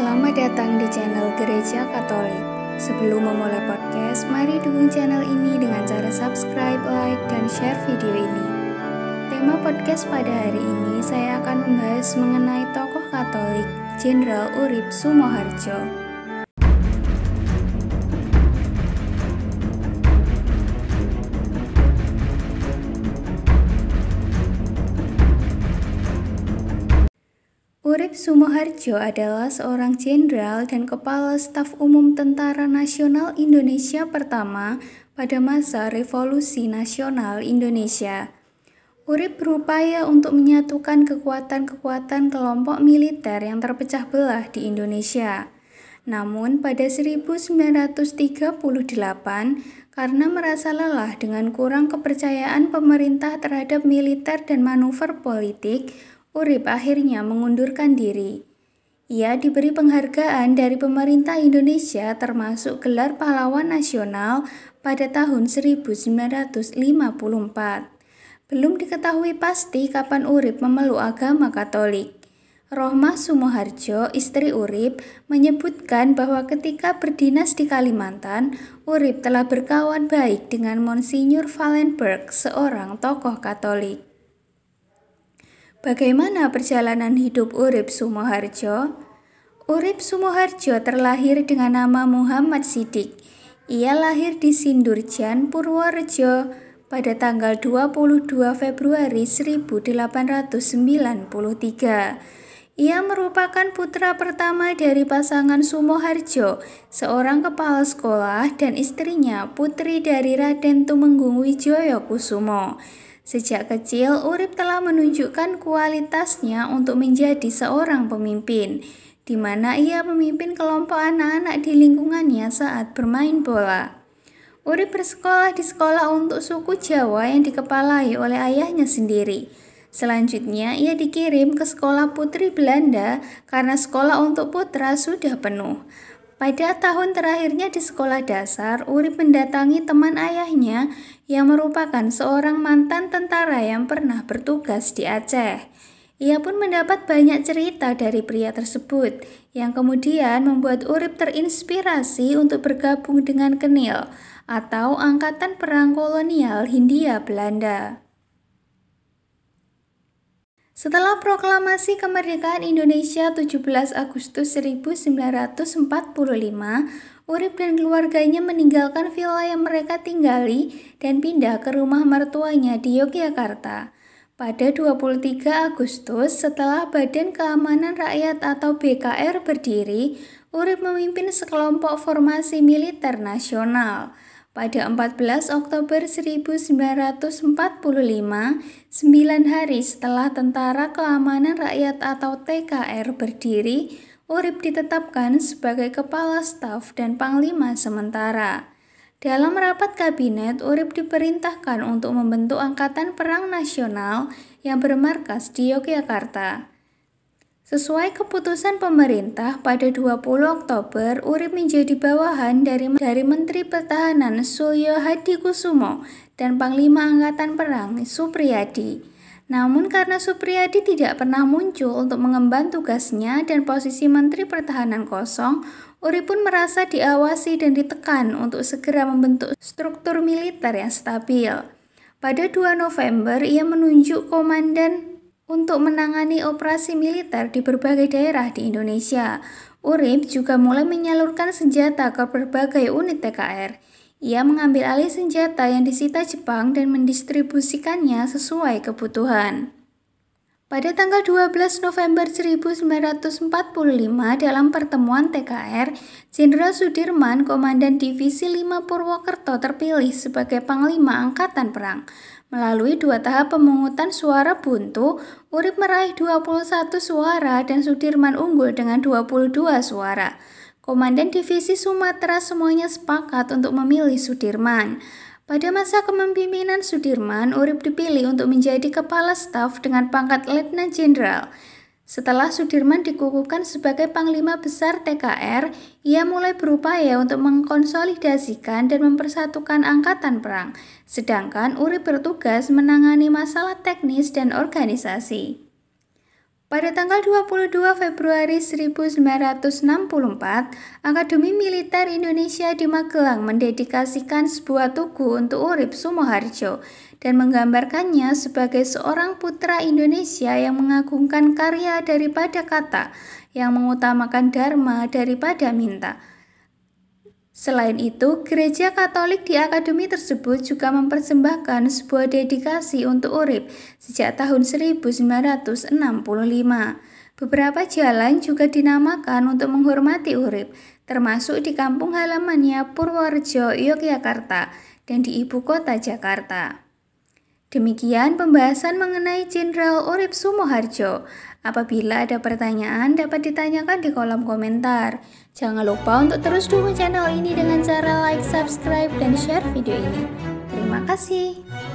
Selamat datang di channel Gereja Katolik. Sebelum memulai podcast, mari dukung channel ini dengan cara subscribe, like, dan share video ini. Tema podcast pada hari ini saya akan membahas mengenai tokoh Katolik Jenderal Urip Sumoharjo. Sumoharjo adalah seorang jenderal dan kepala staf umum Tentara Nasional Indonesia pertama pada masa Revolusi Nasional Indonesia. Urip berupaya untuk menyatukan kekuatan-kekuatan kelompok militer yang terpecah belah di Indonesia. Namun pada 1938 karena merasa lelah dengan kurang kepercayaan pemerintah terhadap militer dan manuver politik, Urip akhirnya mengundurkan diri. Ia diberi penghargaan dari pemerintah Indonesia termasuk gelar pahlawan nasional pada tahun 1954. Belum diketahui pasti kapan Urip memeluk agama Katolik. Rohmah Sumoharjo, istri Urip, menyebutkan bahwa ketika berdinas di Kalimantan, Urip telah berkawan baik dengan Monsinyur Valenberg, seorang tokoh Katolik. Bagaimana perjalanan hidup Urip Sumoharjo? Urip Sumoharjo terlahir dengan nama Muhammad Sidik. Ia lahir di Sindurjan, Purworejo pada tanggal 22 Februari 1893. Ia merupakan putra pertama dari pasangan Sumoharjo, seorang kepala sekolah dan istrinya putri dari Raden Tumenggung Wijoyo Kusumo. Sejak kecil, Urip telah menunjukkan kualitasnya untuk menjadi seorang pemimpin, di mana ia memimpin kelompok anak-anak di lingkungannya saat bermain bola. Urip bersekolah di sekolah untuk suku Jawa yang dikepalai oleh ayahnya sendiri. Selanjutnya, ia dikirim ke sekolah putri Belanda karena sekolah untuk putra sudah penuh. Pada tahun terakhirnya di sekolah dasar, Urip mendatangi teman ayahnya yang merupakan seorang mantan tentara yang pernah bertugas di Aceh. Ia pun mendapat banyak cerita dari pria tersebut, yang kemudian membuat Urip terinspirasi untuk bergabung dengan Kenil atau Angkatan Perang Kolonial Hindia Belanda. Setelah proklamasi kemerdekaan Indonesia 17 Agustus 1945, Urip dan keluarganya meninggalkan villa yang mereka tinggali dan pindah ke rumah mertuanya di Yogyakarta. Pada 23 Agustus, setelah Badan Keamanan Rakyat atau BKR berdiri, Urip memimpin sekelompok formasi militer nasional. Pada 14 Oktober 1945, 9 hari setelah Tentara Keamanan Rakyat atau TKR berdiri, Urip ditetapkan sebagai Kepala Staf dan Panglima Sementara. Dalam rapat kabinet, Urip diperintahkan untuk membentuk Angkatan Perang Nasional yang bermarkas di Yogyakarta. Sesuai keputusan pemerintah pada 20 Oktober, URI menjadi bawahan dari, dari Menteri Pertahanan Suryo Hadi Kusumo dan Panglima Angkatan Perang Supriyadi. Namun karena Supriyadi tidak pernah muncul untuk mengemban tugasnya dan posisi Menteri Pertahanan kosong, URI pun merasa diawasi dan ditekan untuk segera membentuk struktur militer yang stabil. Pada 2 November, ia menunjuk Komandan untuk menangani operasi militer di berbagai daerah di Indonesia. URIP juga mulai menyalurkan senjata ke berbagai unit TKR. Ia mengambil alih senjata yang disita Jepang dan mendistribusikannya sesuai kebutuhan. Pada tanggal 12 November 1945 dalam pertemuan TKR, Jenderal Sudirman, Komandan Divisi 5 Purwokerto terpilih sebagai Panglima Angkatan Perang. Melalui dua tahap pemungutan suara buntu, Urip meraih 21 suara dan Sudirman unggul dengan 22 suara. Komandan Divisi Sumatera semuanya sepakat untuk memilih Sudirman. Pada masa kepemimpinan Sudirman, Urip dipilih untuk menjadi kepala staf dengan pangkat letnan jenderal. Setelah Sudirman dikukuhkan sebagai Panglima Besar TKR, ia mulai berupaya untuk mengkonsolidasikan dan mempersatukan angkatan perang, sedangkan Urip bertugas menangani masalah teknis dan organisasi. Pada tanggal 22 Februari 1964, Akademi Militer Indonesia di Magelang mendedikasikan sebuah tugu untuk Urip Sumoharjo dan menggambarkannya sebagai seorang putra Indonesia yang mengagungkan karya daripada kata, yang mengutamakan dharma daripada minta. Selain itu, gereja Katolik di akademi tersebut juga mempersembahkan sebuah dedikasi untuk urip sejak tahun 1965. Beberapa jalan juga dinamakan untuk menghormati urip, termasuk di kampung halamannya Purworejo, Yogyakarta, dan di ibu kota Jakarta. Demikian pembahasan mengenai Jenderal Urip Sumoharjo. Apabila ada pertanyaan dapat ditanyakan di kolom komentar. Jangan lupa untuk terus dukung channel ini dengan cara like, subscribe, dan share video ini. Terima kasih.